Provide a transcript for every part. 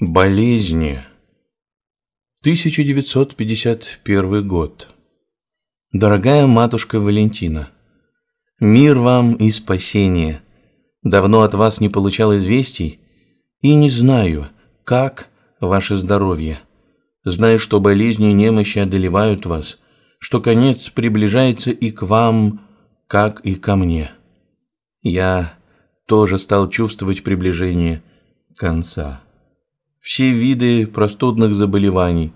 Болезни. 1951 год. Дорогая матушка Валентина, мир вам и спасение. Давно от вас не получал известий и не знаю, как ваше здоровье. Знаю, что болезни и немощи одолевают вас, что конец приближается и к вам, как и ко мне. Я тоже стал чувствовать приближение конца все виды простудных заболеваний,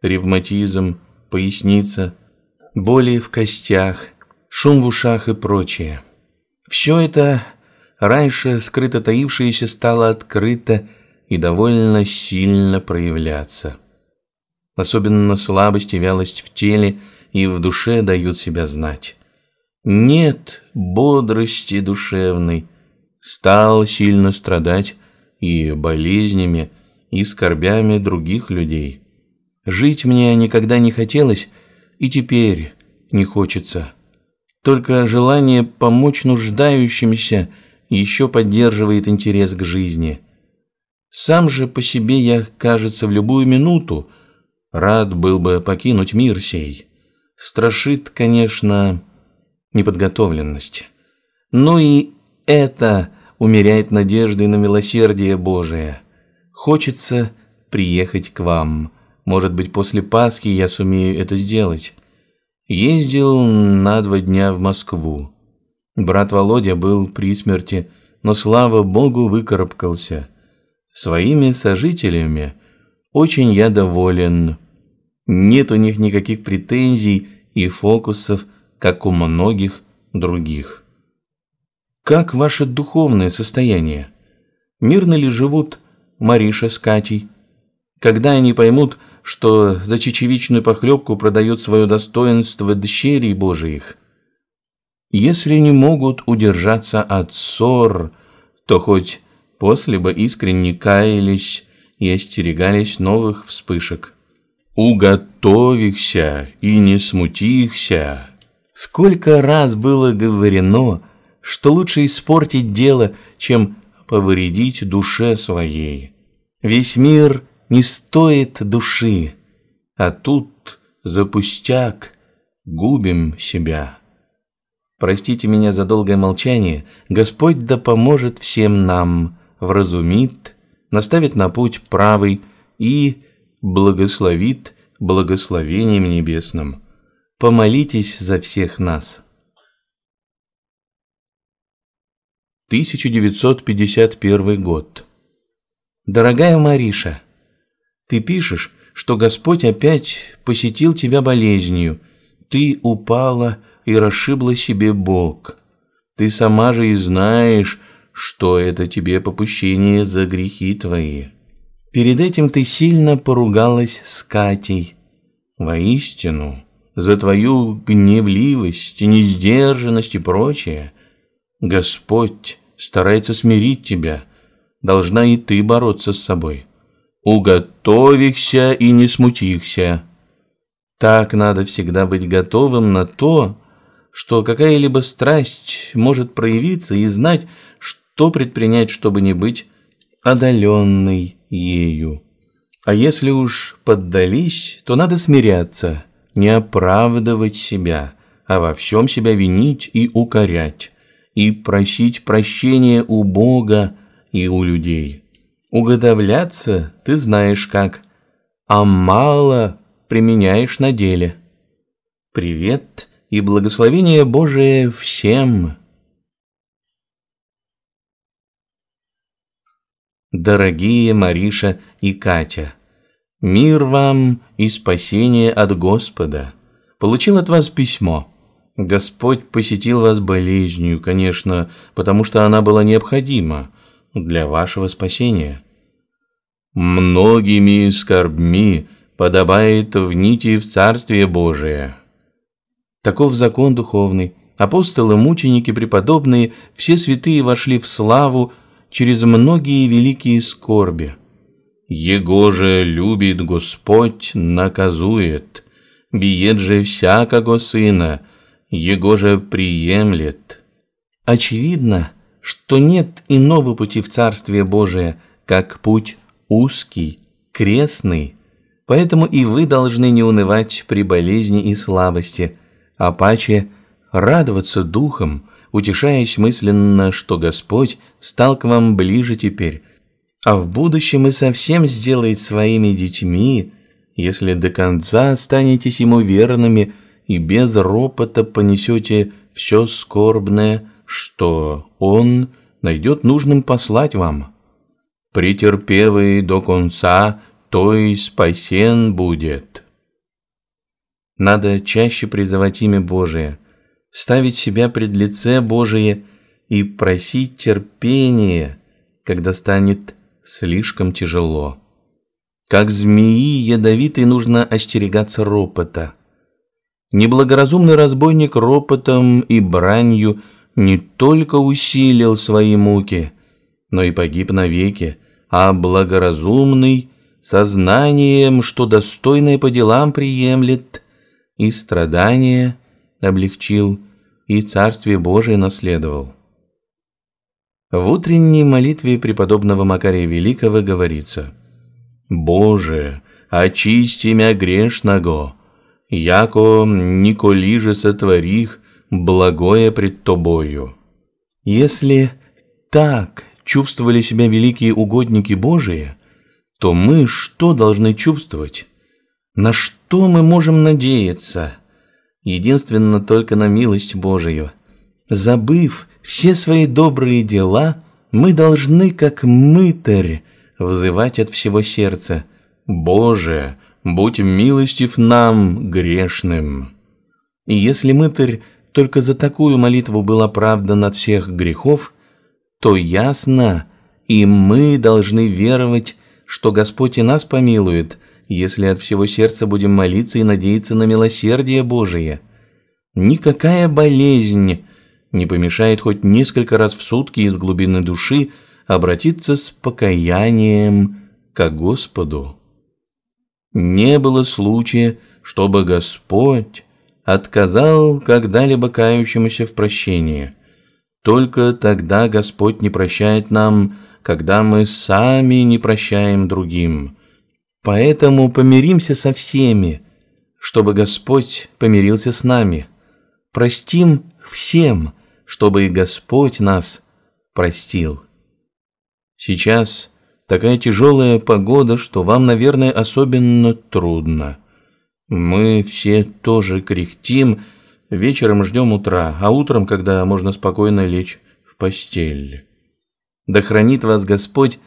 ревматизм, поясница, боли в костях, шум в ушах и прочее. Все это, раньше скрыто таившееся, стало открыто и довольно сильно проявляться. Особенно слабость и вялость в теле и в душе дают себя знать. Нет бодрости душевной, стал сильно страдать и болезнями, и скорбями других людей. Жить мне никогда не хотелось, и теперь не хочется. Только желание помочь нуждающимся еще поддерживает интерес к жизни. Сам же по себе я, кажется, в любую минуту рад был бы покинуть мир сей. Страшит, конечно, неподготовленность. Но и это умеряет надежды на милосердие Божие. Хочется приехать к вам. Может быть, после Пасхи я сумею это сделать. Ездил на два дня в Москву. Брат Володя был при смерти, но, слава богу, выкарабкался. Своими сожителями очень я доволен. Нет у них никаких претензий и фокусов, как у многих других. Как ваше духовное состояние? Мирно ли живут Мариша с Катей. Когда они поймут, что за чечевичную похлебку продают свое достоинство дщерей божиих? Если не могут удержаться от ссор, то хоть после бы искренне каялись и остерегались новых вспышек. «Уготовихся и не смутихся!» Сколько раз было говорено, что лучше испортить дело, чем повредить душе своей. Весь мир не стоит души, а тут за пустяк губим себя. Простите меня за долгое молчание, Господь да поможет всем нам, вразумит, наставит на путь правый и благословит благословением небесным. Помолитесь за всех нас. 1951 год. Дорогая Мариша, ты пишешь, что Господь опять посетил тебя болезнью. Ты упала и расшибла себе бок. Ты сама же и знаешь, что это тебе попущение за грехи твои. Перед этим ты сильно поругалась с Катей. Воистину, за твою гневливость, несдержанность и прочее, Господь старается смирить тебя – должна и ты бороться с собой. Уготовихся и не смутихся. Так надо всегда быть готовым на то, что какая-либо страсть может проявиться и знать, что предпринять, чтобы не быть одоленной ею. А если уж поддались, то надо смиряться, не оправдывать себя, а во всем себя винить и укорять, и просить прощения у Бога и у людей. Уготовляться ты знаешь как, а мало применяешь на деле. Привет и благословение Божие всем! Дорогие Мариша и Катя, мир вам и спасение от Господа. Получил от вас письмо – Господь посетил вас болезнью, конечно, потому что она была необходима для вашего спасения. Многими скорбми подобает в нити в Царствие Божие. Таков закон духовный. Апостолы, мученики, преподобные, все святые вошли в славу через многие великие скорби. Его же любит Господь, наказует, бьет же всякого сына, Его же приемлет. Очевидно, что нет иного пути в Царствие Божие, как путь узкий, крестный. Поэтому и вы должны не унывать при болезни и слабости, а паче радоваться духом, утешаясь мысленно, что Господь стал к вам ближе теперь, а в будущем и совсем сделает своими детьми, если до конца останетесь Ему верными и без ропота понесете все скорбное, что Он найдет нужным послать вам. Претерпевый до конца, то и спасен будет. Надо чаще призывать имя Божие, ставить себя пред лице Божие и просить терпения, когда станет слишком тяжело. Как змеи ядовитые нужно остерегаться ропота. Неблагоразумный разбойник ропотом и бранью – не только усилил свои муки, но и погиб навеки, а благоразумный сознанием, что достойное по делам приемлет, и страдания облегчил, и Царствие Божие наследовал. В утренней молитве преподобного Макария Великого говорится «Боже, очисти мя грешного, яко николи же сотворих, благое пред тобою. Если так чувствовали себя великие угодники Божии, то мы что должны чувствовать? На что мы можем надеяться? Единственно только на милость Божию. Забыв все свои добрые дела, мы должны, как мытарь, взывать от всего сердца «Боже, будь милостив нам, грешным». И если мытарь только за такую молитву была правда над всех грехов, то ясно, и мы должны веровать, что Господь и нас помилует, если от всего сердца будем молиться и надеяться на милосердие Божие. Никакая болезнь не помешает хоть несколько раз в сутки из глубины души обратиться с покаянием к Господу. Не было случая, чтобы Господь отказал когда-либо кающемуся в прощении. Только тогда Господь не прощает нам, когда мы сами не прощаем другим. Поэтому помиримся со всеми, чтобы Господь помирился с нами. Простим всем, чтобы и Господь нас простил. Сейчас такая тяжелая погода, что вам, наверное, особенно трудно – мы все тоже кряхтим, вечером ждем утра, а утром, когда можно спокойно лечь в постель. Да хранит вас Господь,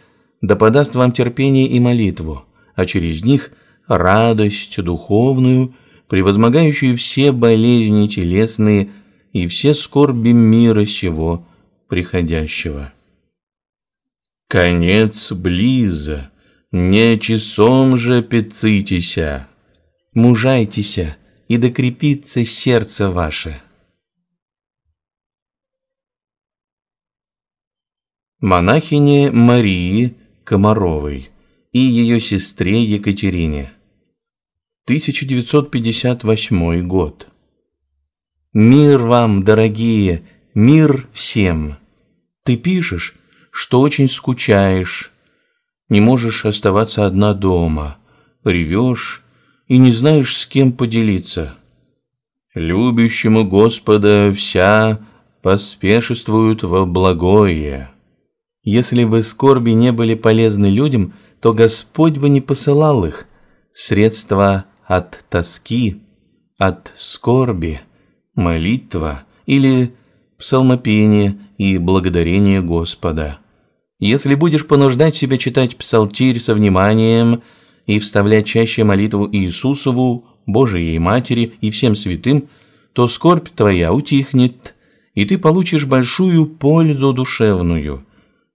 да подаст вам терпение и молитву, а через них радость духовную, превозмогающую все болезни телесные и все скорби мира сего приходящего. Конец близо, не часом же пицитеся. Мужайтесь и докрепится сердце ваше. Монахине Марии Комаровой и ее сестре Екатерине. 1958 год. Мир вам, дорогие, мир всем. Ты пишешь, что очень скучаешь, не можешь оставаться одна дома, ревешь, и не знаешь, с кем поделиться. Любящему Господа вся поспешествуют во благое. Если бы скорби не были полезны людям, то Господь бы не посылал их. Средства от тоски, от скорби, молитва или псалмопение и благодарение Господа. Если будешь понуждать себя читать псалтирь со вниманием – и вставлять чаще молитву Иисусову, Божией Матери и всем святым, то скорбь твоя утихнет, и ты получишь большую пользу душевную.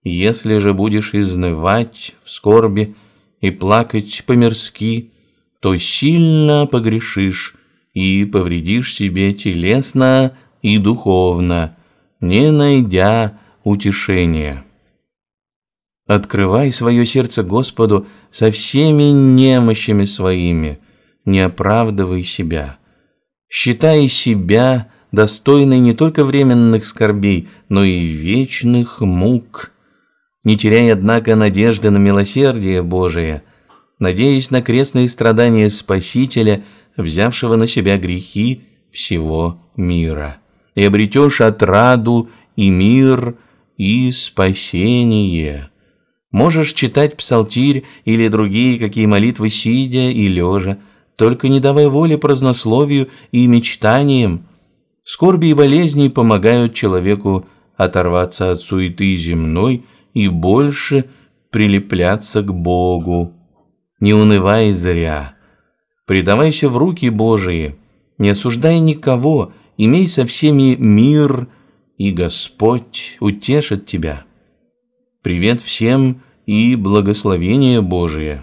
Если же будешь изнывать в скорби и плакать по-мирски, то сильно погрешишь и повредишь себе телесно и духовно, не найдя утешения». Открывай свое сердце Господу со всеми немощами своими. Не оправдывай себя. Считай себя достойной не только временных скорбей, но и вечных мук. Не теряй, однако, надежды на милосердие Божие, надеясь на крестные страдания Спасителя, взявшего на себя грехи всего мира. И обретешь отраду и мир, и спасение. Можешь читать псалтирь или другие какие молитвы сидя и лежа, только не давай воли празднословию и мечтаниям. Скорби и болезни помогают человеку оторваться от суеты земной и больше прилепляться к Богу. Не унывай зря. Предавайся в руки Божии, не осуждай никого, имей со всеми мир, и Господь утешит тебя». Привет всем и благословение Божие.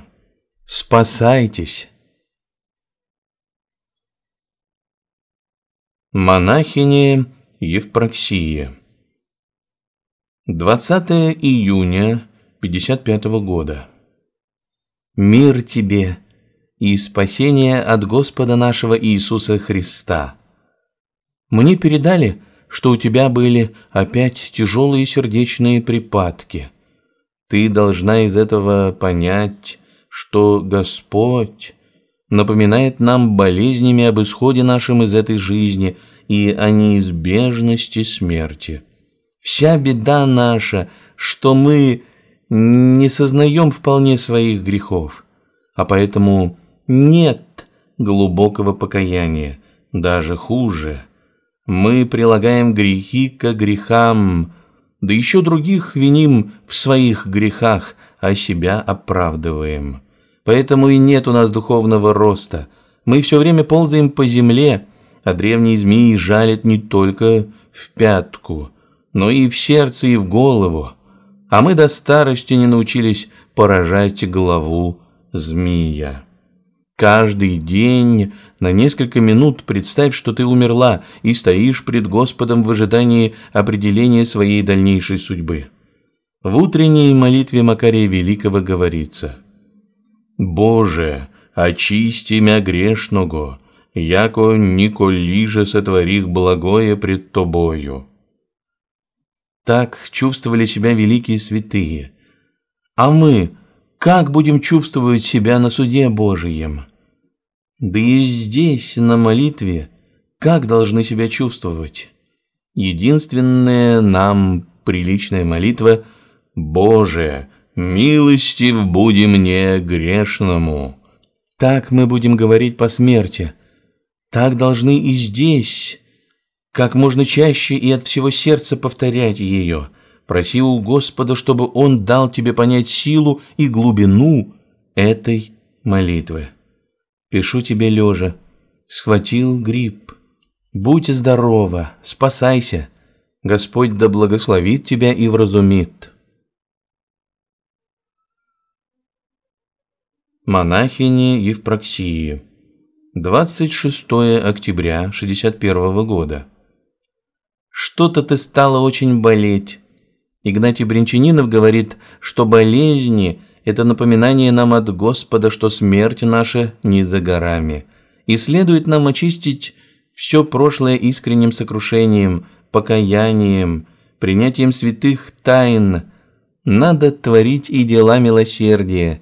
Спасайтесь! Монахиня Евпроксия 20 июня 55 года Мир тебе и спасение от Господа нашего Иисуса Христа. Мне передали, что у тебя были опять тяжелые сердечные припадки. Ты должна из этого понять, что Господь напоминает нам болезнями об исходе нашем из этой жизни и о неизбежности смерти. Вся беда наша, что мы не сознаем вполне своих грехов, а поэтому нет глубокого покаяния, даже хуже – мы прилагаем грехи к грехам, да еще других виним в своих грехах, а себя оправдываем. Поэтому и нет у нас духовного роста. Мы все время ползаем по земле, а древние змеи жалят не только в пятку, но и в сердце, и в голову. А мы до старости не научились поражать голову змея. Каждый день на несколько минут представь, что ты умерла и стоишь пред Господом в ожидании определения своей дальнейшей судьбы. В утренней молитве Макария Великого говорится «Боже, очисти мя грешного, яко же сотворих благое пред Тобою». Так чувствовали себя великие святые. А мы – как будем чувствовать себя на суде Божием? Да и здесь, на молитве, как должны себя чувствовать? Единственная нам приличная молитва «Боже, милостив буди мне грешному». Так мы будем говорить по смерти. Так должны и здесь, как можно чаще и от всего сердца повторять ее – Проси у Господа, чтобы Он дал тебе понять силу и глубину этой молитвы. Пишу тебе лежа. Схватил грипп. Будь здорова, спасайся. Господь да благословит тебя и вразумит. Монахини Евпроксии. 26 октября 61 года. Что-то ты стала очень болеть. Игнатий Бринчанинов говорит, что болезни – это напоминание нам от Господа, что смерть наша не за горами. И следует нам очистить все прошлое искренним сокрушением, покаянием, принятием святых тайн. Надо творить и дела милосердия.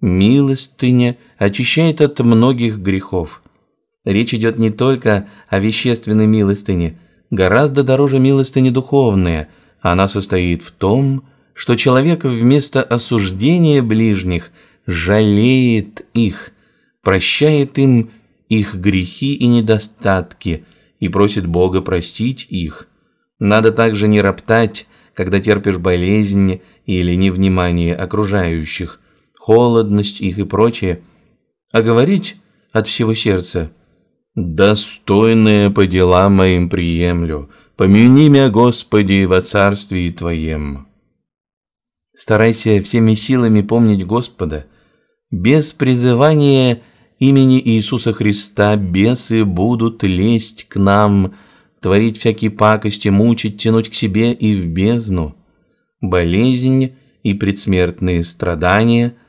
Милостыня очищает от многих грехов. Речь идет не только о вещественной милостыне. Гораздо дороже милостыни духовная – она состоит в том, что человек вместо осуждения ближних жалеет их, прощает им их грехи и недостатки и просит Бога простить их. Надо также не роптать, когда терпишь болезнь или невнимание окружающих, холодность их и прочее, а говорить от всего сердца – Достойное по делам моим приемлю, помяни меня, Господи, во царствии Твоем. Старайся всеми силами помнить Господа. Без призывания имени Иисуса Христа бесы будут лезть к нам, творить всякие пакости, мучить, тянуть к себе и в бездну. Болезнь и предсмертные страдания –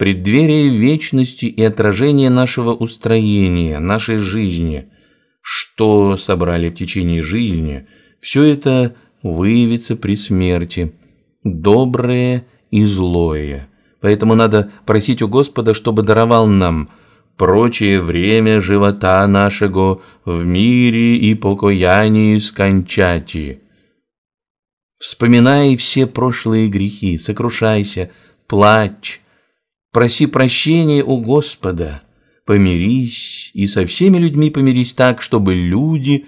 преддверие вечности и отражение нашего устроения, нашей жизни, что собрали в течение жизни, все это выявится при смерти, доброе и злое. Поэтому надо просить у Господа, чтобы даровал нам прочее время живота нашего в мире и покоянии скончати. Вспоминай все прошлые грехи, сокрушайся, плачь, проси прощения у Господа, помирись и со всеми людьми помирись так, чтобы люди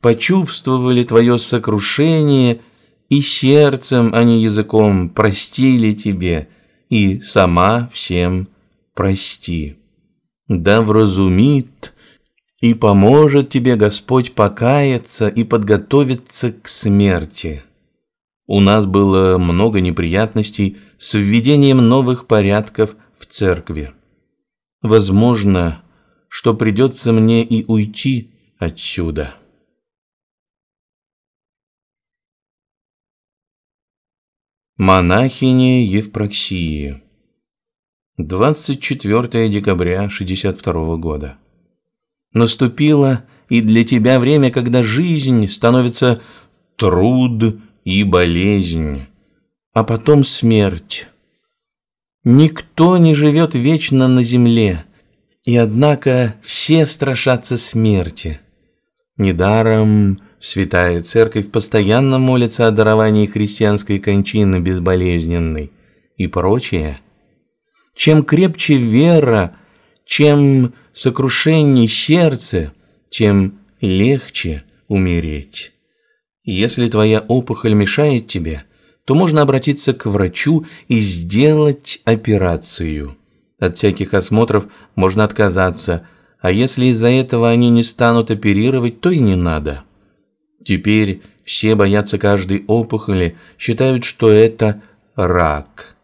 почувствовали твое сокрушение и сердцем, а не языком, простили тебе, и сама всем прости. Да вразумит и поможет тебе Господь покаяться и подготовиться к смерти». У нас было много неприятностей с введением новых порядков в церкви. Возможно, что придется мне и уйти отсюда. Монахини Евпроксии 24 декабря 62 года Наступило и для тебя время, когда жизнь становится труд и болезнь, а потом смерть. Никто не живет вечно на земле, и однако все страшатся смерти. Недаром Святая Церковь постоянно молится о даровании христианской кончины безболезненной и прочее. Чем крепче вера, чем сокрушение сердце, тем легче умереть. Если твоя опухоль мешает тебе, то можно обратиться к врачу и сделать операцию. От всяких осмотров можно отказаться, а если из-за этого они не станут оперировать, то и не надо. Теперь все боятся каждой опухоли, считают, что это рак.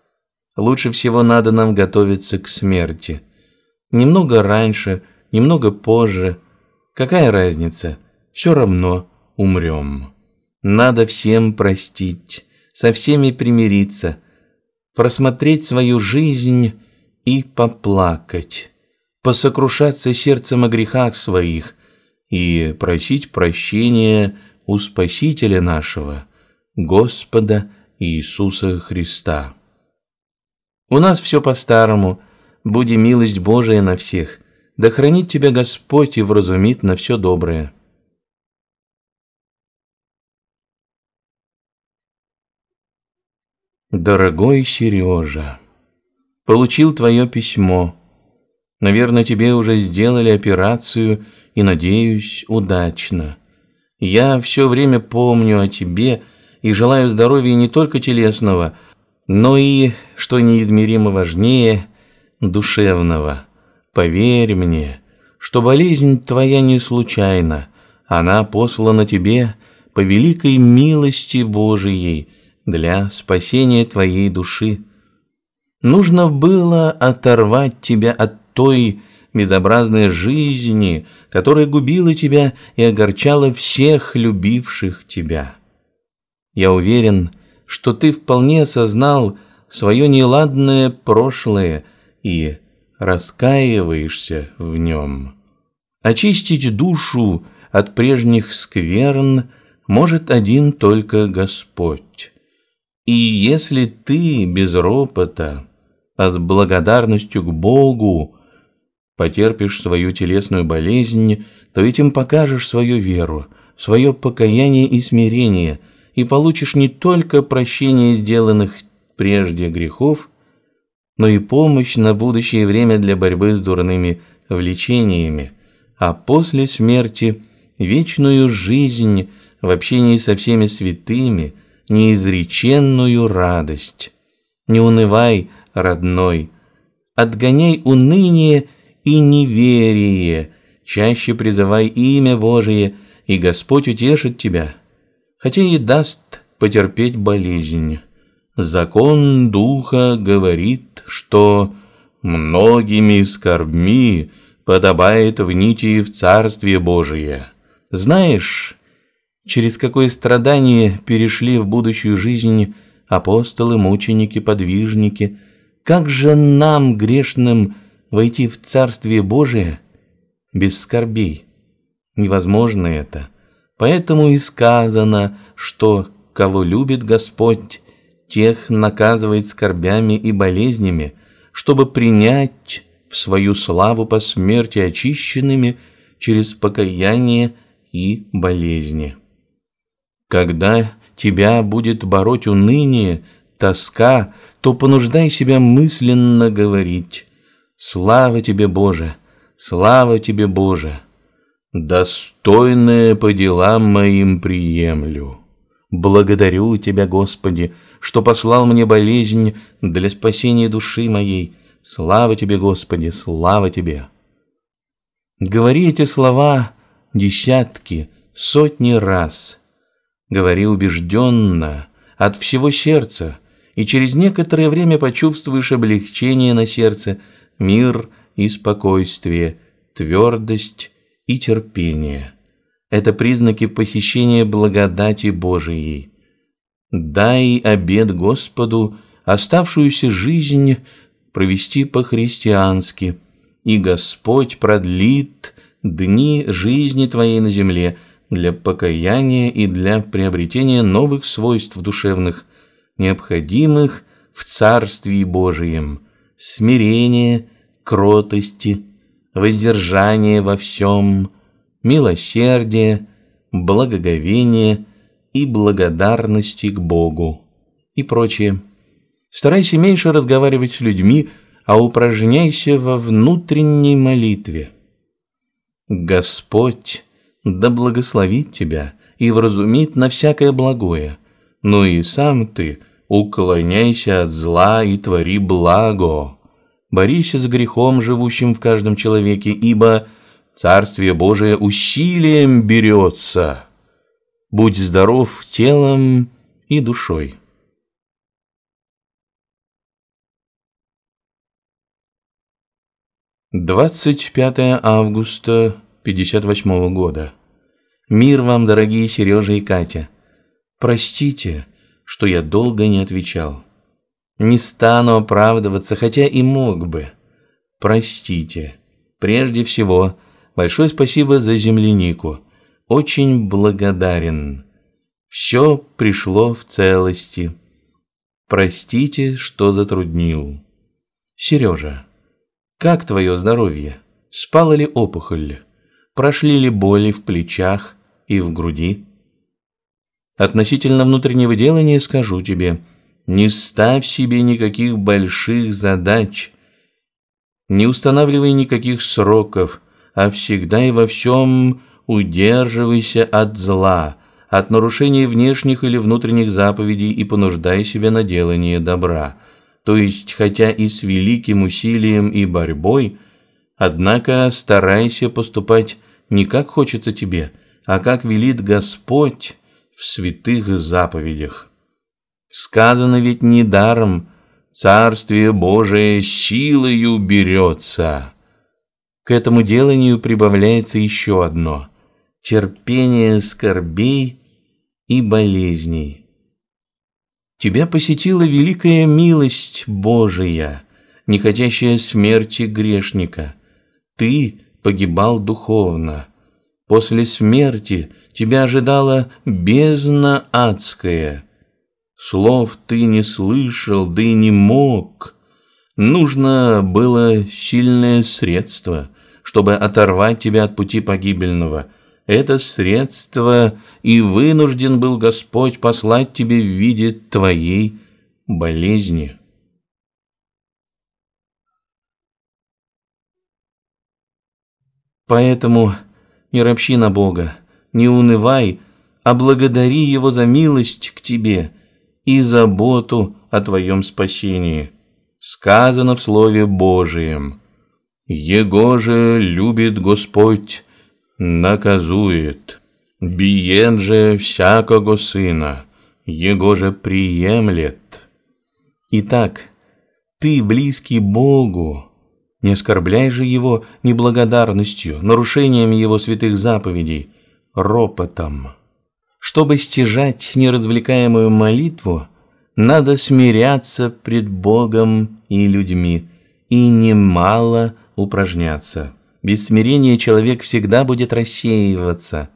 Лучше всего надо нам готовиться к смерти. Немного раньше, немного позже. Какая разница? Все равно умрем. Надо всем простить, со всеми примириться, просмотреть свою жизнь и поплакать, посокрушаться сердцем о грехах своих и просить прощения у Спасителя нашего, Господа Иисуса Христа. У нас все по-старому, буди милость Божия на всех, да хранит тебя Господь и вразумит на все доброе. Дорогой Сережа, получил твое письмо. Наверное, тебе уже сделали операцию и, надеюсь, удачно. Я все время помню о тебе и желаю здоровья не только телесного, но и, что неизмеримо важнее, душевного. Поверь мне, что болезнь твоя не случайна, она послана тебе по великой милости Божией – для спасения твоей души. Нужно было оторвать тебя от той безобразной жизни, которая губила тебя и огорчала всех любивших тебя. Я уверен, что ты вполне осознал свое неладное прошлое и раскаиваешься в нем. Очистить душу от прежних скверн может один только Господь. И если ты без ропота, а с благодарностью к Богу потерпишь свою телесную болезнь, то этим покажешь свою веру, свое покаяние и смирение, и получишь не только прощение сделанных прежде грехов, но и помощь на будущее время для борьбы с дурными влечениями, а после смерти вечную жизнь в общении со всеми святыми – неизреченную радость. Не унывай, родной, отгоняй уныние и неверие, чаще призывай имя Божие, и Господь утешит тебя, хотя и даст потерпеть болезнь. Закон Духа говорит, что «многими скорбми подобает в нити в Царствие Божие». Знаешь, через какое страдание перешли в будущую жизнь апостолы, мученики, подвижники, как же нам, грешным, войти в Царствие Божие без скорбей? Невозможно это. Поэтому и сказано, что кого любит Господь, тех наказывает скорбями и болезнями, чтобы принять в свою славу по смерти очищенными через покаяние и болезни. Когда тебя будет бороть уныние, тоска, то понуждай себя мысленно говорить «Слава тебе, Боже! Слава тебе, Боже!» «Достойное по делам моим приемлю». Благодарю Тебя, Господи, что послал мне болезнь для спасения души моей. Слава Тебе, Господи, слава Тебе. Говори эти слова десятки, сотни раз – Говори убежденно, от всего сердца, и через некоторое время почувствуешь облегчение на сердце, мир и спокойствие, твердость и терпение. Это признаки посещения благодати Божией. Дай обед Господу оставшуюся жизнь провести по-христиански, и Господь продлит дни жизни твоей на земле – для покаяния и для приобретения новых свойств душевных, необходимых в Царствии Божием, смирения, кротости, воздержания во всем, милосердия, благоговения и благодарности к Богу и прочее. Старайся меньше разговаривать с людьми, а упражняйся во внутренней молитве. Господь да благословит тебя и вразумит на всякое благое. Но ну и сам ты уклоняйся от зла и твори благо. борись с грехом, живущим в каждом человеке, ибо Царствие Божие усилием берется. Будь здоров телом и душой. Двадцать пятое августа 1958 года. Мир вам, дорогие Сережа и Катя. Простите, что я долго не отвечал. Не стану оправдываться, хотя и мог бы. Простите. Прежде всего, большое спасибо за землянику. Очень благодарен. Все пришло в целости. Простите, что затруднил. Сережа, как твое здоровье? Спала ли опухоль? Прошли ли боли в плечах и в груди? Относительно внутреннего делания скажу тебе, не ставь себе никаких больших задач, не устанавливай никаких сроков, а всегда и во всем удерживайся от зла, от нарушения внешних или внутренних заповедей и понуждай себя на делание добра. То есть, хотя и с великим усилием и борьбой – Однако старайся поступать не как хочется тебе, а как велит Господь в святых заповедях. Сказано ведь не даром: «Царствие Божие силою берется». К этому деланию прибавляется еще одно – терпение скорбей и болезней. Тебя посетила великая милость Божия, не хотящая смерти грешника – ты погибал духовно. После смерти тебя ожидала бездна адская. Слов ты не слышал, да и не мог. Нужно было сильное средство, чтобы оторвать тебя от пути погибельного. Это средство и вынужден был Господь послать тебе в виде твоей болезни». Поэтому не ропщи на Бога, не унывай, а благодари Его за милость к тебе и заботу о твоем спасении. Сказано в Слове Божием. «Его же любит Господь, наказует, биен же всякого сына, его же приемлет». Итак, ты близкий Богу, не оскорбляй же его неблагодарностью, нарушением его святых заповедей, ропотом. Чтобы стяжать неразвлекаемую молитву, надо смиряться пред Богом и людьми и немало упражняться. Без смирения человек всегда будет рассеиваться.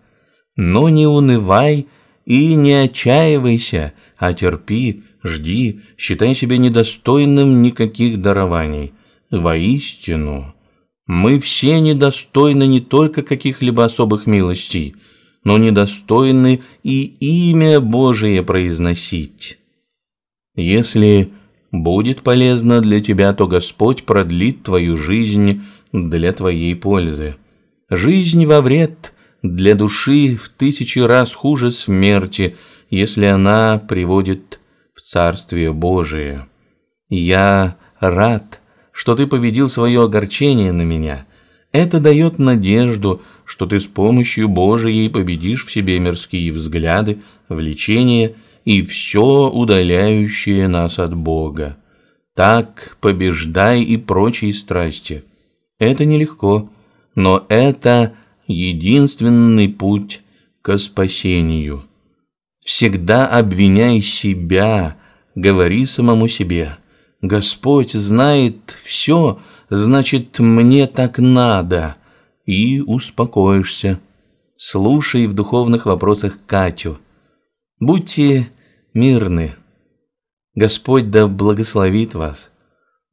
Но не унывай и не отчаивайся, а терпи, жди, считай себя недостойным никаких дарований воистину, мы все недостойны не только каких-либо особых милостей, но недостойны и имя Божие произносить. Если будет полезно для тебя, то Господь продлит твою жизнь для твоей пользы. Жизнь во вред для души в тысячи раз хуже смерти, если она приводит в Царствие Божие. Я рад, что ты победил свое огорчение на меня. Это дает надежду, что ты с помощью Божией победишь в себе мирские взгляды, влечения и все удаляющее нас от Бога. Так побеждай и прочие страсти. Это нелегко, но это единственный путь к спасению. Всегда обвиняй себя, говори самому себе – Господь знает все, значит, мне так надо, и успокоишься. Слушай в духовных вопросах Катю. Будьте мирны. Господь да благословит вас,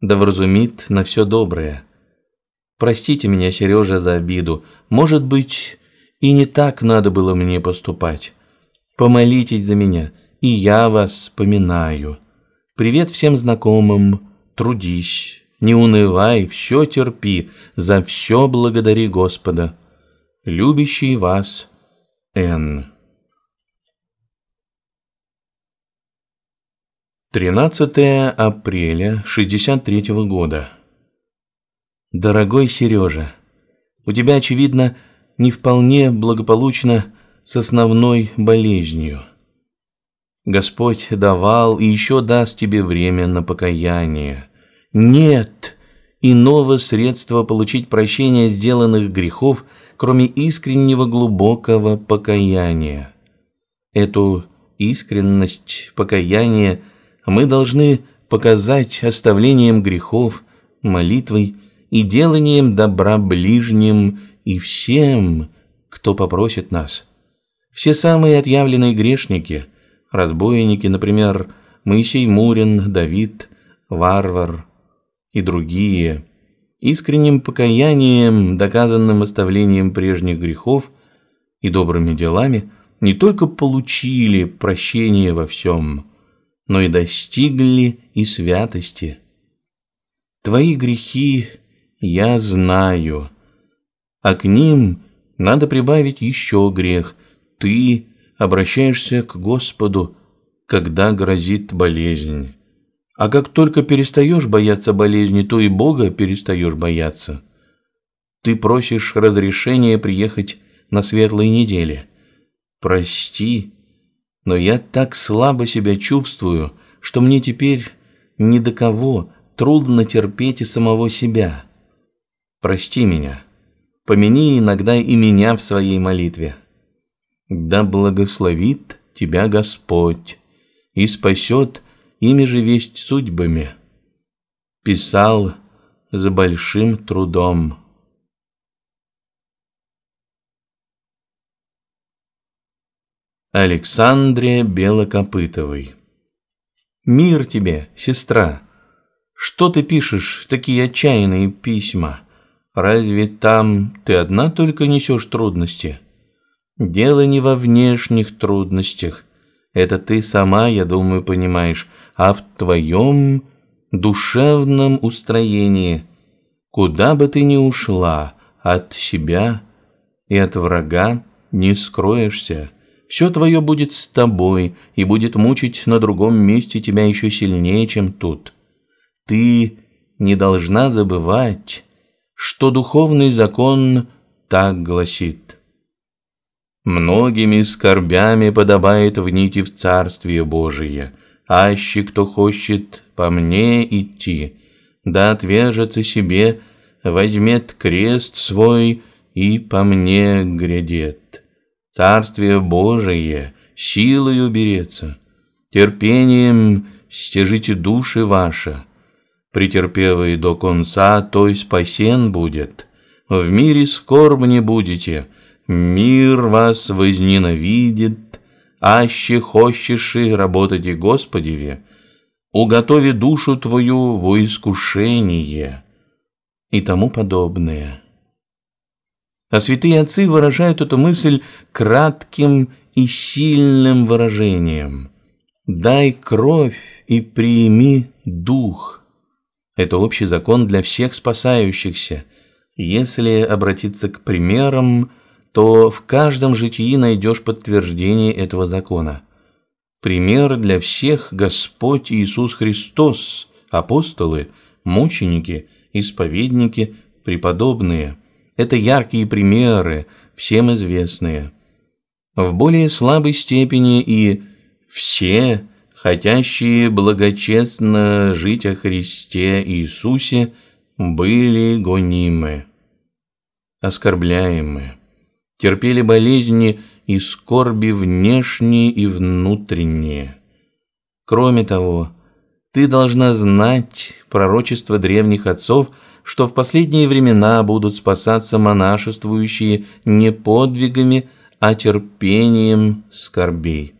да вразумит на все доброе. Простите меня, Сережа, за обиду. Может быть, и не так надо было мне поступать. Помолитесь за меня, и я вас поминаю». Привет всем знакомым, трудись, не унывай, все терпи, за все благодари Господа. Любящий вас Н. 13 апреля 63 -го года. Дорогой Сережа, у тебя, очевидно, не вполне благополучно с основной болезнью – Господь давал и еще даст тебе время на покаяние. Нет иного средства получить прощение сделанных грехов, кроме искреннего глубокого покаяния. Эту искренность покаяния мы должны показать оставлением грехов, молитвой и деланием добра ближним и всем, кто попросит нас. Все самые отъявленные грешники – разбойники, например, Моисей Мурин, Давид, Варвар и другие, искренним покаянием, доказанным оставлением прежних грехов и добрыми делами, не только получили прощение во всем, но и достигли и святости. Твои грехи я знаю, а к ним надо прибавить еще грех – ты обращаешься к Господу, когда грозит болезнь. А как только перестаешь бояться болезни, то и Бога перестаешь бояться. Ты просишь разрешения приехать на светлой неделе. Прости, но я так слабо себя чувствую, что мне теперь ни до кого трудно терпеть и самого себя. Прости меня. Помяни иногда и меня в своей молитве. Да благословит тебя Господь и спасет ими же весть судьбами. Писал за большим трудом. Александре Белокопытовой «Мир тебе, сестра! Что ты пишешь, такие отчаянные письма? Разве там ты одна только несешь трудности?» Дело не во внешних трудностях. Это ты сама, я думаю, понимаешь, а в твоем душевном устроении. Куда бы ты ни ушла, от себя и от врага не скроешься. Все твое будет с тобой и будет мучить на другом месте тебя еще сильнее, чем тут. Ты не должна забывать, что духовный закон так гласит. Многими скорбями подобает в нити в Царствие Божие, аще кто хочет по мне идти, да отвяжется себе, возьмет крест свой и по мне грядет. Царствие Божие силою берется, терпением стяжите души ваши, претерпевый до конца, той спасен будет, в мире скорб не будете, Мир вас возненавидит, аще хочеши работать и Господеве, уготови душу твою во искушение» и тому подобное. А святые отцы выражают эту мысль кратким и сильным выражением. «Дай кровь и прими дух». Это общий закон для всех спасающихся, если обратиться к примерам – то в каждом житии найдешь подтверждение этого закона. Пример для всех Господь Иисус Христос, апостолы, мученики, исповедники, преподобные. Это яркие примеры, всем известные. В более слабой степени и все, хотящие благочестно жить о Христе Иисусе, были гонимы, оскорбляемы терпели болезни и скорби внешние и внутренние. Кроме того, ты должна знать пророчество древних отцов, что в последние времена будут спасаться монашествующие не подвигами, а терпением скорбей.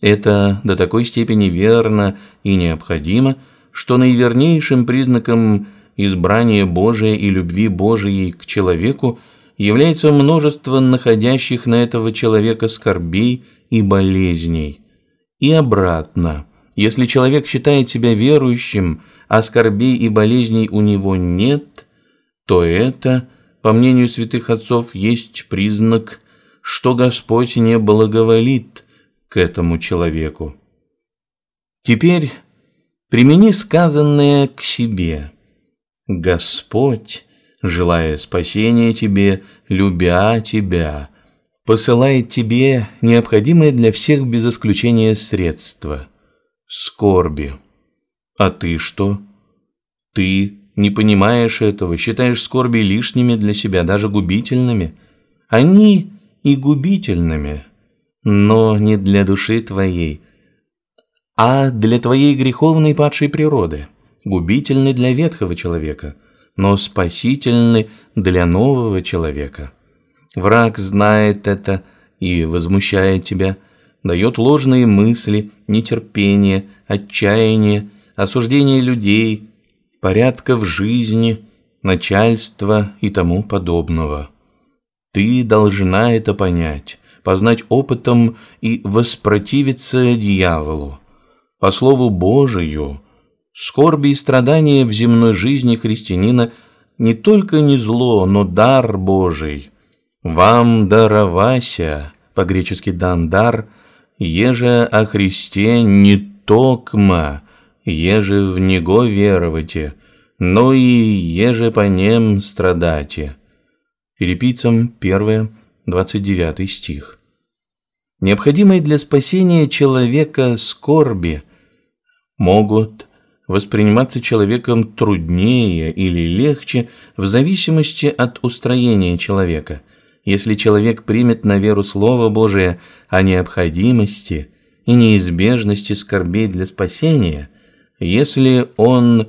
Это до такой степени верно и необходимо, что наивернейшим признаком избрания Божия и любви Божией к человеку – является множество находящих на этого человека скорбей и болезней. И обратно, если человек считает себя верующим, а скорбей и болезней у него нет, то это, по мнению святых отцов, есть признак, что Господь не благоволит к этому человеку. Теперь примени сказанное к себе. Господь желая спасения тебе, любя тебя, посылает тебе необходимые для всех без исключения средства – скорби. А ты что? Ты не понимаешь этого, считаешь скорби лишними для себя, даже губительными. Они и губительными, но не для души твоей, а для твоей греховной падшей природы, губительны для ветхого человека – но спасительны для нового человека. Враг знает это и возмущает тебя, дает ложные мысли, нетерпение, отчаяние, осуждение людей, порядка в жизни, начальства и тому подобного. Ты должна это понять, познать опытом и воспротивиться дьяволу. По слову Божию – Скорби и страдания в земной жизни христианина не только не зло, но дар Божий. «Вам даровася» по-гречески «дан дар», «еже о Христе не токма, еже в Него веровате, но и еже по нем страдате». Филиппийцам 1, 29 стих. Необходимые для спасения человека скорби могут восприниматься человеком труднее или легче в зависимости от устроения человека. Если человек примет на веру Слово Божие о необходимости и неизбежности скорбей для спасения, если он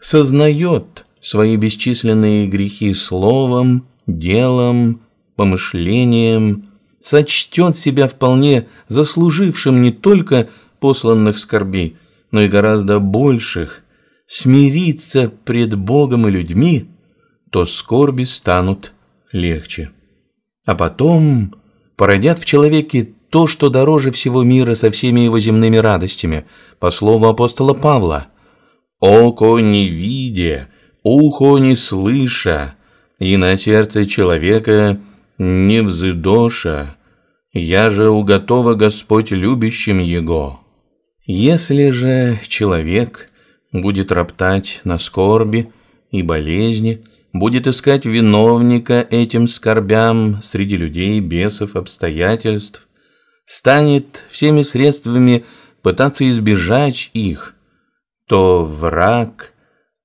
сознает свои бесчисленные грехи словом, делом, помышлением, сочтет себя вполне заслужившим не только посланных скорбей, но и гораздо больших, смириться пред Богом и людьми, то скорби станут легче. А потом породят в человеке то, что дороже всего мира со всеми его земными радостями, по слову апостола Павла. «Око не видя, ухо не слыша, и на сердце человека не взыдоша, я же уготова Господь любящим его». Если же человек будет роптать на скорби и болезни, будет искать виновника этим скорбям среди людей, бесов, обстоятельств, станет всеми средствами пытаться избежать их, то враг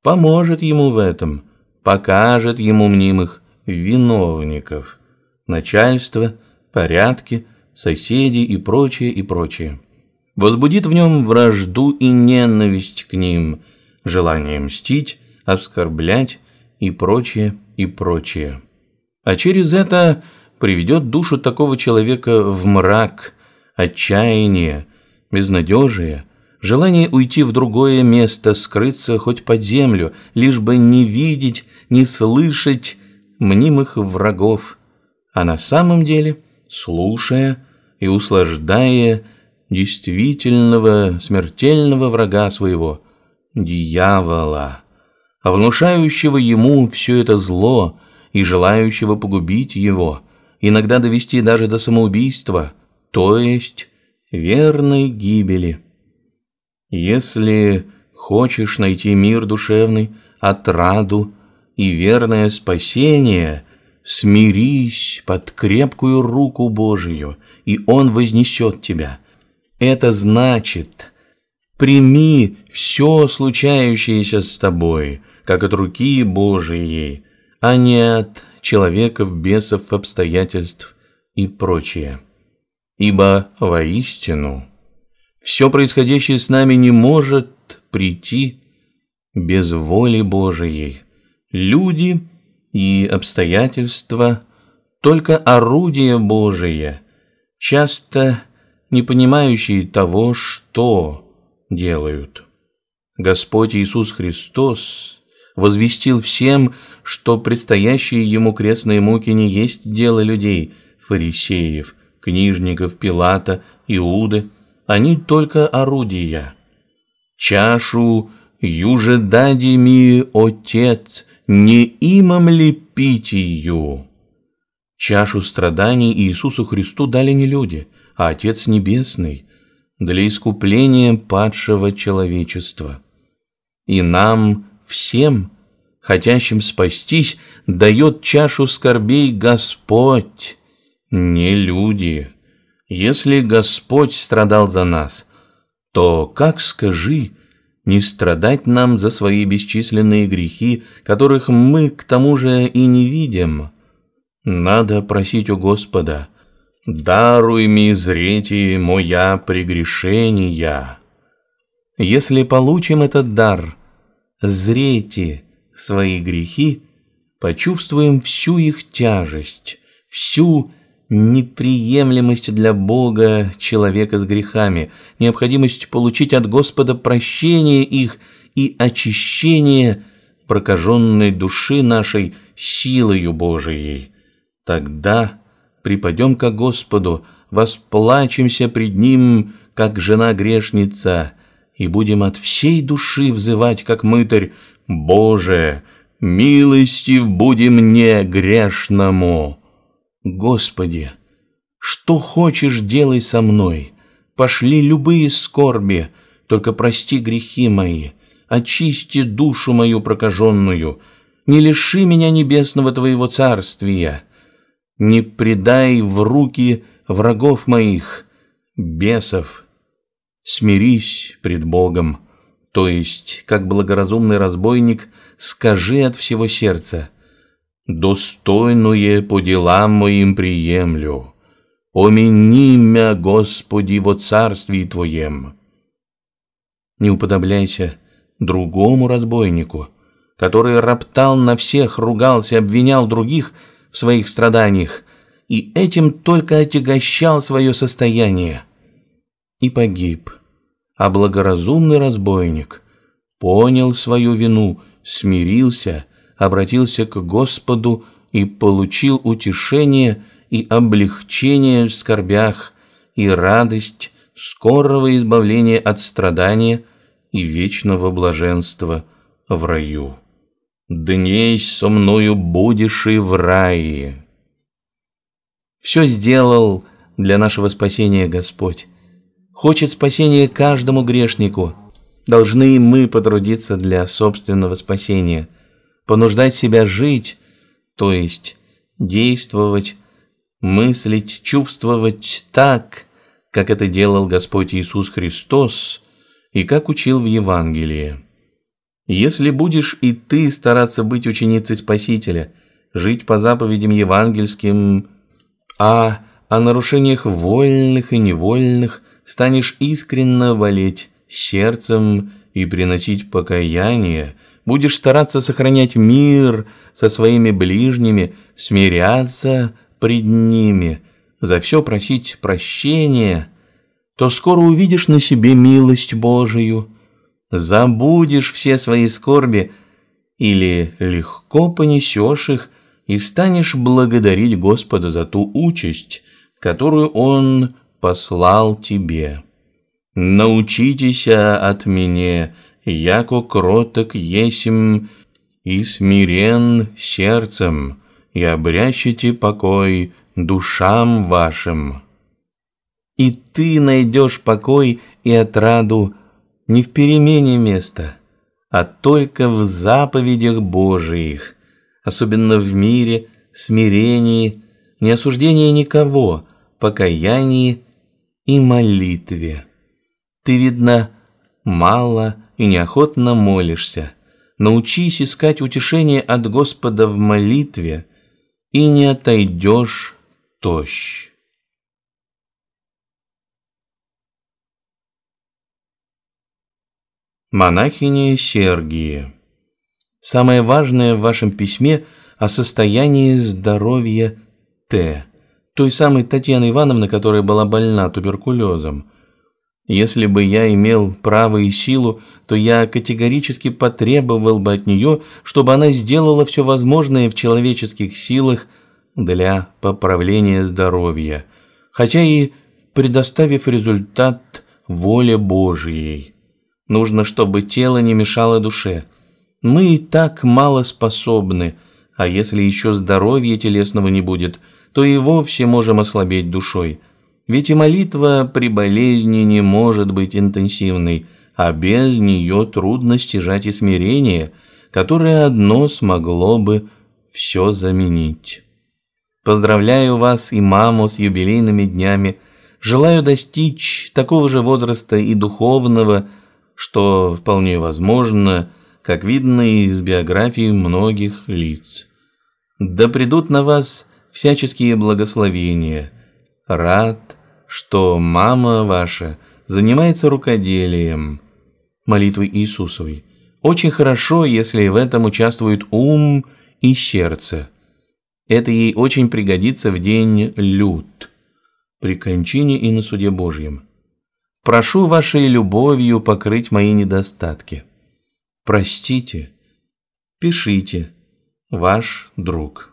поможет ему в этом, покажет ему мнимых виновников, начальство, порядки, соседи и прочее, и прочее возбудит в нем вражду и ненависть к ним, желание мстить, оскорблять и прочее, и прочее. А через это приведет душу такого человека в мрак, отчаяние, безнадежие, желание уйти в другое место, скрыться хоть под землю, лишь бы не видеть, не слышать мнимых врагов, а на самом деле, слушая и услаждая действительного, смертельного врага своего, дьявола, внушающего ему все это зло и желающего погубить его, иногда довести даже до самоубийства, то есть верной гибели. Если хочешь найти мир душевный, отраду и верное спасение, смирись под крепкую руку Божию, и Он вознесет тебя – это значит, прими все случающееся с тобой, как от руки Божией, а не от человеков, бесов, обстоятельств и прочее. Ибо воистину все происходящее с нами не может прийти без воли Божией. Люди и обстоятельства – только орудие Божие, часто не понимающие того, что делают. Господь Иисус Христос возвестил всем, что предстоящие ему крестные муки не есть дело людей, фарисеев, книжников, Пилата, Иуды, они только орудия. Чашу юже дади ми, Отец, не имам ли пить ее? Чашу страданий Иисусу Христу дали не люди – а Отец Небесный для искупления падшего человечества. И нам всем, хотящим спастись, дает чашу скорбей Господь, не люди. Если Господь страдал за нас, то как, скажи, не страдать нам за свои бесчисленные грехи, которых мы к тому же и не видим? Надо просить у Господа – «Даруй мизрите моя прегрешения». Если получим этот дар, зрейте свои грехи, почувствуем всю их тяжесть, всю неприемлемость для Бога человека с грехами, необходимость получить от Господа прощение их и очищение прокаженной души нашей силою Божией. Тогда припадем ко Господу, восплачемся пред Ним, как жена грешница, и будем от всей души взывать, как мытарь, «Боже, милости буди мне, грешному!» «Господи, что хочешь, делай со мной, пошли любые скорби, только прости грехи мои, очисти душу мою прокаженную, не лиши меня небесного Твоего царствия» не предай в руки врагов моих, бесов. Смирись пред Богом, то есть, как благоразумный разбойник, скажи от всего сердца, «Достойное по делам моим приемлю, помяни мя, Господи, во царстве Твоем». Не уподобляйся другому разбойнику, который роптал на всех, ругался, обвинял других – в своих страданиях, и этим только отягощал свое состояние. И погиб. А благоразумный разбойник понял свою вину, смирился, обратился к Господу и получил утешение и облегчение в скорбях и радость скорого избавления от страдания и вечного блаженства в раю дней со мною будешь и в рае. Все сделал для нашего спасения Господь. Хочет спасения каждому грешнику. Должны мы потрудиться для собственного спасения, понуждать себя жить, то есть действовать, мыслить, чувствовать так, как это делал Господь Иисус Христос и как учил в Евангелии. Если будешь и ты стараться быть ученицей Спасителя, жить по заповедям евангельским, а о нарушениях вольных и невольных станешь искренно болеть сердцем и приносить покаяние, будешь стараться сохранять мир со своими ближними, смиряться пред ними, за все просить прощения, то скоро увидишь на себе милость Божию – забудешь все свои скорби или легко понесешь их и станешь благодарить Господа за ту участь, которую Он послал тебе. Научитесь от меня, яко кроток есим и смирен сердцем, и обрящите покой душам вашим. И ты найдешь покой и отраду – не в перемене места, а только в заповедях Божиих, особенно в мире, смирении, не осуждении никого, покаянии и молитве. Ты, видно, мало и неохотно молишься. Научись искать утешение от Господа в молитве, и не отойдешь тощ. Монахиня Сергия. Самое важное в вашем письме о состоянии здоровья Т, той самой Татьяны Ивановны, которая была больна туберкулезом. Если бы я имел право и силу, то я категорически потребовал бы от нее, чтобы она сделала все возможное в человеческих силах для поправления здоровья, хотя и предоставив результат воле Божьей. Нужно, чтобы тело не мешало душе. Мы и так мало способны, а если еще здоровья телесного не будет, то и вовсе можем ослабеть душой. Ведь и молитва при болезни не может быть интенсивной, а без нее трудно стяжать и смирение, которое одно смогло бы все заменить. Поздравляю вас и маму с юбилейными днями. Желаю достичь такого же возраста и духовного, что вполне возможно, как видно из биографии многих лиц. Да придут на вас всяческие благословения. Рад, что мама ваша занимается рукоделием, Молитвы Иисусовой. Очень хорошо, если в этом участвует ум и сердце. Это ей очень пригодится в день лют, при кончине и на суде Божьем. Прошу вашей любовью покрыть мои недостатки. Простите, пишите, ваш друг.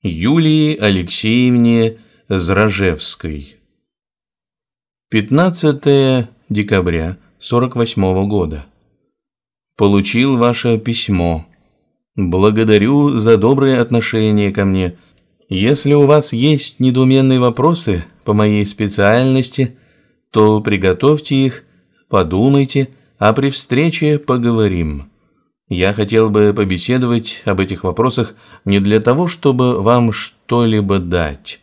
Юлии Алексеевне Зражевской 15 декабря 48 года. Получил ваше письмо. Благодарю за добрые отношения ко мне – если у вас есть недоуменные вопросы по моей специальности, то приготовьте их, подумайте, а при встрече поговорим. Я хотел бы побеседовать об этих вопросах не для того, чтобы вам что-либо дать,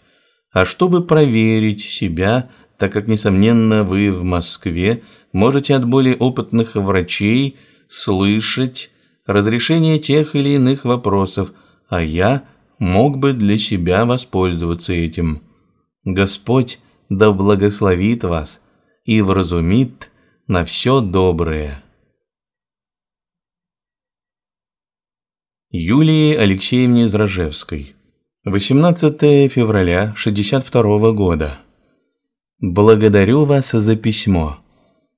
а чтобы проверить себя, так как, несомненно, вы в Москве можете от более опытных врачей слышать разрешение тех или иных вопросов, а я – мог бы для себя воспользоваться этим. Господь да благословит вас и вразумит на все доброе. Юлии Алексеевне Зражевской. 18 февраля 62 года. Благодарю вас за письмо.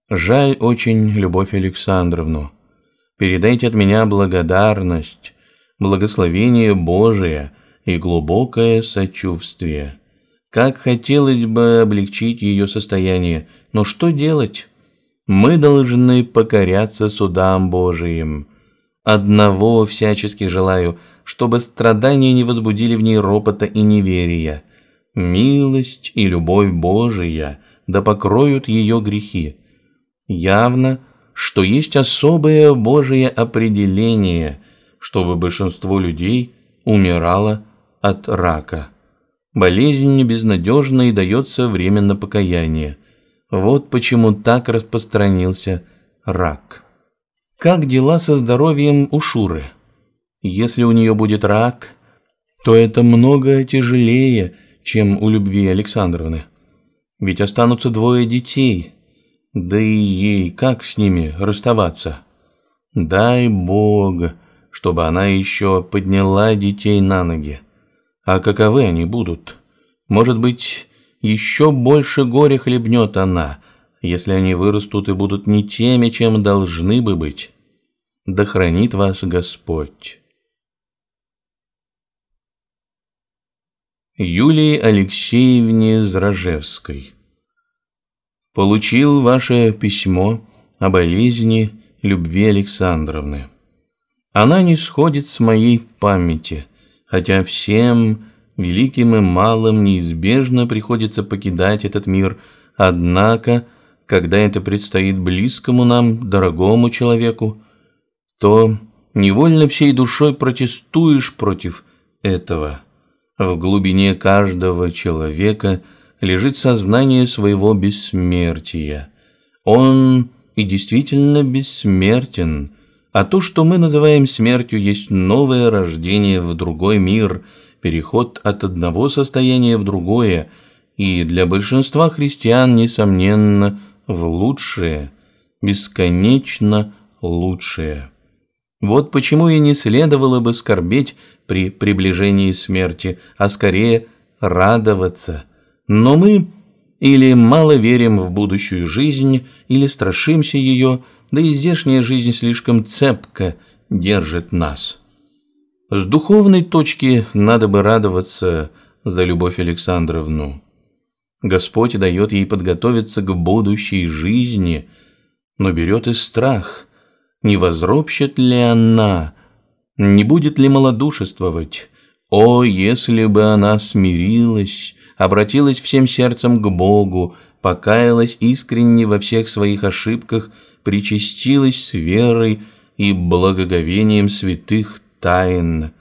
Жаль очень Любовь Александровну. Передайте от меня благодарность благословение Божие и глубокое сочувствие. Как хотелось бы облегчить ее состояние, но что делать? Мы должны покоряться судам Божиим. Одного всячески желаю, чтобы страдания не возбудили в ней ропота и неверия. Милость и любовь Божия да покроют ее грехи. Явно, что есть особое Божие определение – чтобы большинство людей умирало от рака. Болезнь не безнадежна и дается время на покаяние. Вот почему так распространился рак. Как дела со здоровьем у Шуры? Если у нее будет рак, то это много тяжелее, чем у Любви Александровны. Ведь останутся двое детей. Да и ей как с ними расставаться? Дай Бог, чтобы она еще подняла детей на ноги. А каковы они будут? Может быть, еще больше горя хлебнет она, если они вырастут и будут не теми, чем должны бы быть. Да хранит вас Господь. Юлии Алексеевне Зражевской Получил ваше письмо о болезни любви Александровны. Она не сходит с моей памяти, хотя всем великим и малым неизбежно приходится покидать этот мир. Однако, когда это предстоит близкому нам, дорогому человеку, то невольно всей душой протестуешь против этого. В глубине каждого человека лежит сознание своего бессмертия. Он и действительно бессмертен – а то, что мы называем смертью, есть новое рождение в другой мир, переход от одного состояния в другое, и для большинства христиан, несомненно, в лучшее, бесконечно лучшее. Вот почему и не следовало бы скорбеть при приближении смерти, а скорее радоваться. Но мы или мало верим в будущую жизнь, или страшимся ее – да и здешняя жизнь слишком цепко держит нас. С духовной точки надо бы радоваться за Любовь Александровну. Господь дает ей подготовиться к будущей жизни, но берет и страх, не возропщет ли она, не будет ли малодушествовать. О, если бы она смирилась, обратилась всем сердцем к Богу – покаялась искренне во всех своих ошибках, причастилась с верой и благоговением святых тайн.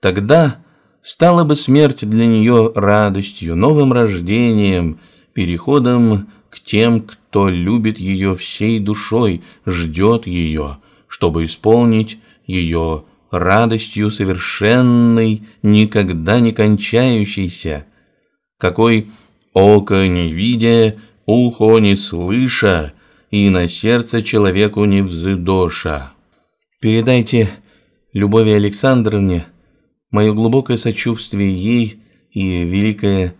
Тогда стала бы смерть для нее радостью, новым рождением, переходом к тем, кто любит ее всей душой, ждет ее, чтобы исполнить ее радостью совершенной, никогда не кончающейся. Какой Око не видя, ухо не слыша, и на сердце человеку не вздоша. Передайте Любови Александровне мое глубокое сочувствие ей и великое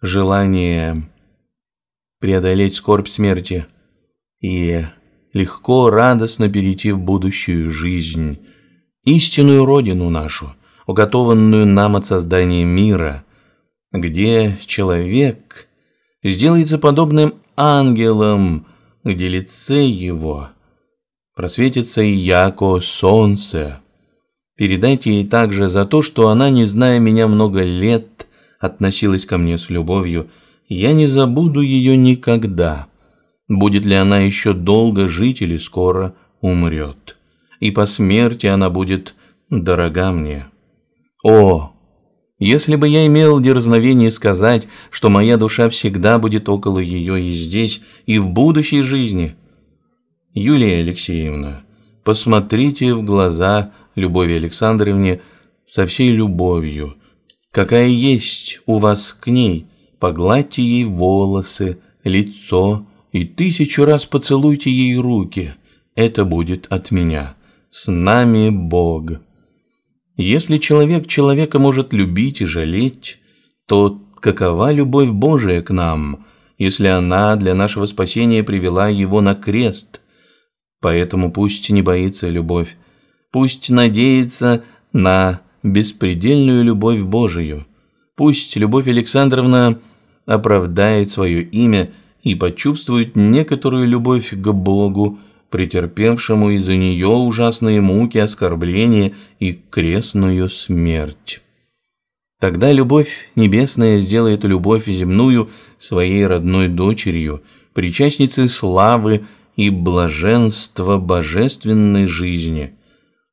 желание преодолеть скорбь смерти и легко, радостно перейти в будущую жизнь, истинную родину нашу, уготованную нам от создания мира – где человек сделается подобным ангелом, где лице его просветится яко солнце. Передайте ей также за то, что она, не зная меня много лет, относилась ко мне с любовью. Я не забуду ее никогда. Будет ли она еще долго жить или скоро умрет? И по смерти она будет дорога мне. О, если бы я имел дерзновение сказать, что моя душа всегда будет около ее и здесь, и в будущей жизни. Юлия Алексеевна, посмотрите в глаза Любови Александровне со всей любовью, какая есть у вас к ней, погладьте ей волосы, лицо и тысячу раз поцелуйте ей руки. Это будет от меня. С нами Бог». Если человек человека может любить и жалеть, то какова любовь Божия к нам, если она для нашего спасения привела его на крест? Поэтому пусть не боится любовь, пусть надеется на беспредельную любовь Божию. Пусть Любовь Александровна оправдает свое имя и почувствует некоторую любовь к Богу претерпевшему из-за нее ужасные муки, оскорбления и крестную смерть. Тогда любовь небесная сделает любовь земную своей родной дочерью, причастницей славы и блаженства божественной жизни.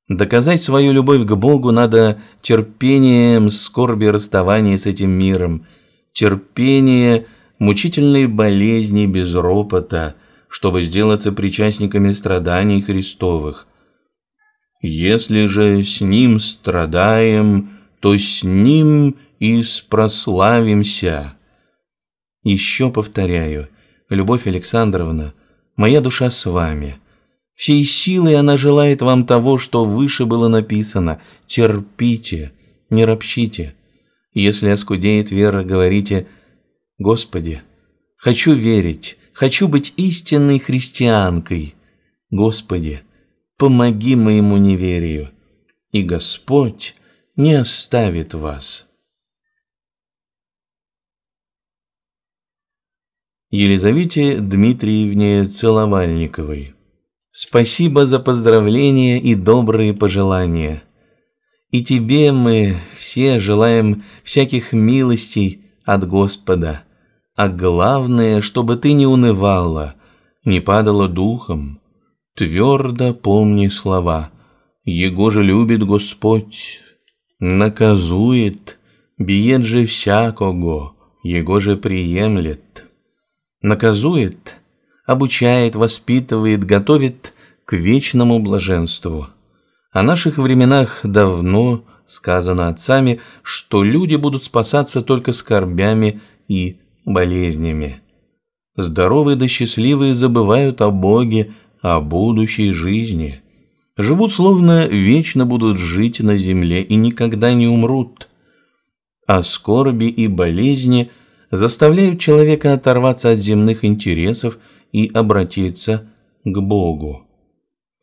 Доказать свою любовь к Богу надо терпением скорби расставания с этим миром, терпение мучительной болезни без ропота – чтобы сделаться причастниками страданий Христовых. Если же с Ним страдаем, то с Ним и спрославимся. Еще повторяю, Любовь Александровна, моя душа с вами. Всей силой она желает вам того, что выше было написано. Терпите, не ропщите. Если оскудеет вера, говорите «Господи, хочу верить, Хочу быть истинной христианкой. Господи, помоги моему неверию, и Господь не оставит вас. Елизавете Дмитриевне Целовальниковой. Спасибо за поздравления и добрые пожелания. И тебе мы все желаем всяких милостей от Господа. А главное, чтобы ты не унывала, не падала духом. Твердо помни слова. Его же любит Господь, наказует, бьет же всякого, Его же приемлет. Наказует, обучает, воспитывает, готовит к вечному блаженству. О наших временах давно сказано отцами, что люди будут спасаться только скорбями и болезнями. Здоровые да счастливые забывают о Боге, о будущей жизни. Живут, словно вечно будут жить на земле и никогда не умрут. А скорби и болезни заставляют человека оторваться от земных интересов и обратиться к Богу.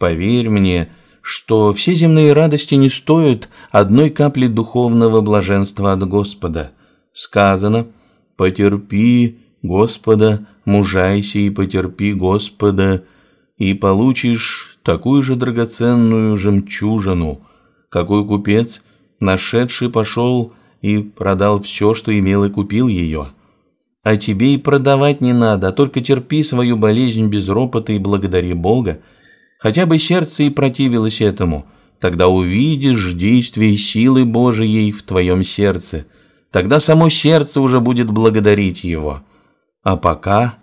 Поверь мне, что все земные радости не стоят одной капли духовного блаженства от Господа. Сказано – потерпи Господа, мужайся и потерпи Господа, и получишь такую же драгоценную жемчужину, какой купец, нашедший, пошел и продал все, что имел и купил ее. А тебе и продавать не надо, только терпи свою болезнь без ропота и благодари Бога, хотя бы сердце и противилось этому, тогда увидишь действие силы Божией в твоем сердце – Тогда само сердце уже будет благодарить его. А пока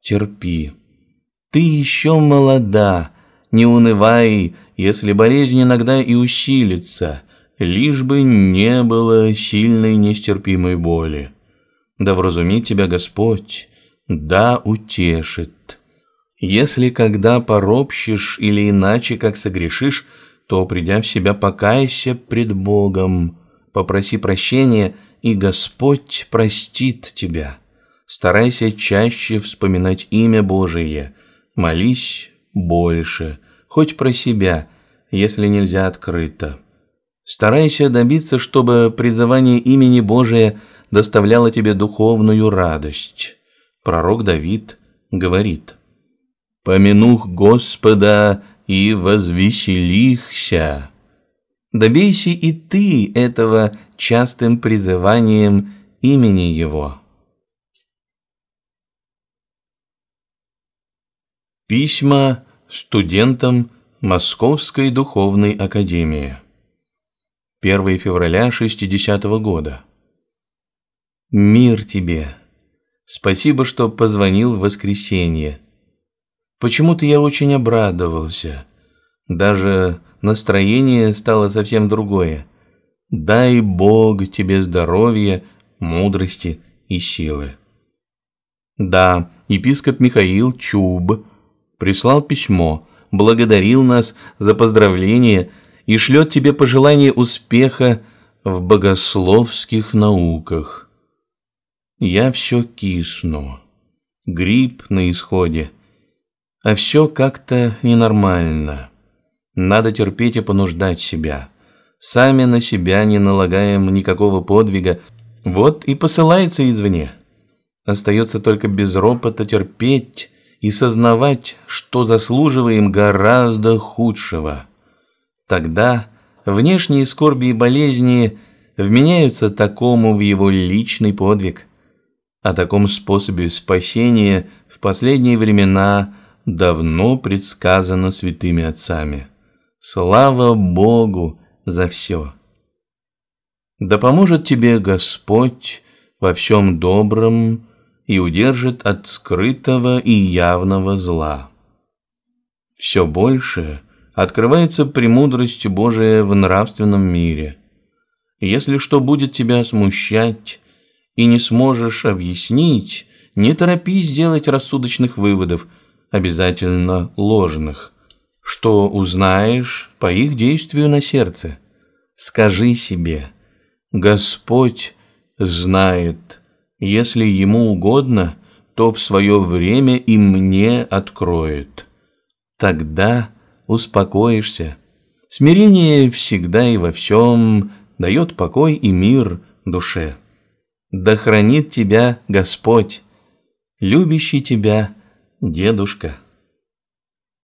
терпи. Ты еще молода, не унывай, если болезнь иногда и усилится, лишь бы не было сильной нестерпимой боли. Да вразумит тебя Господь, да утешит. Если когда поропщешь или иначе как согрешишь, то, придя в себя, покайся пред Богом, попроси прощения и Господь простит тебя. Старайся чаще вспоминать имя Божие, молись больше, хоть про себя, если нельзя открыто. Старайся добиться, чтобы призывание имени Божия доставляло тебе духовную радость. Пророк Давид говорит, «Помянух Господа и возвеселихся». Добейся и ты этого частым призыванием имени Его. Письма студентам Московской Духовной Академии. 1 февраля 60 -го года. Мир тебе. Спасибо, что позвонил в воскресенье. Почему-то я очень обрадовался. Даже настроение стало совсем другое. Дай Бог тебе здоровья, мудрости и силы. Да, епископ Михаил Чуб прислал письмо, благодарил нас за поздравление и шлет тебе пожелание успеха в богословских науках. Я все кисну, грипп на исходе, а все как-то ненормально. Надо терпеть и понуждать себя. Сами на себя не налагаем никакого подвига, вот и посылается извне. Остается только без ропота терпеть и сознавать, что заслуживаем гораздо худшего. Тогда внешние скорби и болезни вменяются такому в его личный подвиг. О таком способе спасения в последние времена давно предсказано святыми отцами. Слава Богу за все! Да поможет тебе Господь во всем добром и удержит от скрытого и явного зла. Все больше открывается премудрость Божия в нравственном мире. Если что будет тебя смущать и не сможешь объяснить, не торопись делать рассудочных выводов, обязательно ложных что узнаешь по их действию на сердце. Скажи себе, Господь знает, если Ему угодно, то в свое время и мне откроет. Тогда успокоишься. Смирение всегда и во всем дает покой и мир душе. Да хранит тебя Господь, любящий тебя Дедушка.